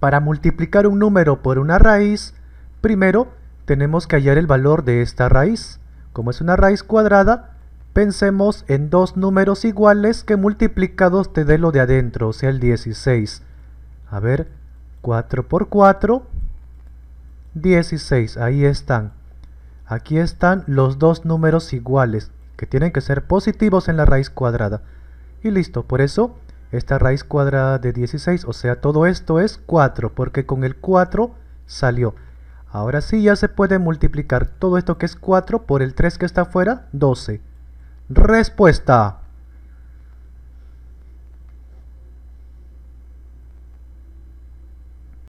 Para multiplicar un número por una raíz, primero tenemos que hallar el valor de esta raíz. Como es una raíz cuadrada, pensemos en dos números iguales que multiplicados te dé lo de adentro, o sea el 16. A ver, 4 por 4, 16, ahí están. Aquí están los dos números iguales, que tienen que ser positivos en la raíz cuadrada. Y listo, por eso esta raíz cuadrada de 16, o sea, todo esto es 4, porque con el 4 salió. Ahora sí ya se puede multiplicar todo esto que es 4 por el 3 que está afuera, 12. Respuesta.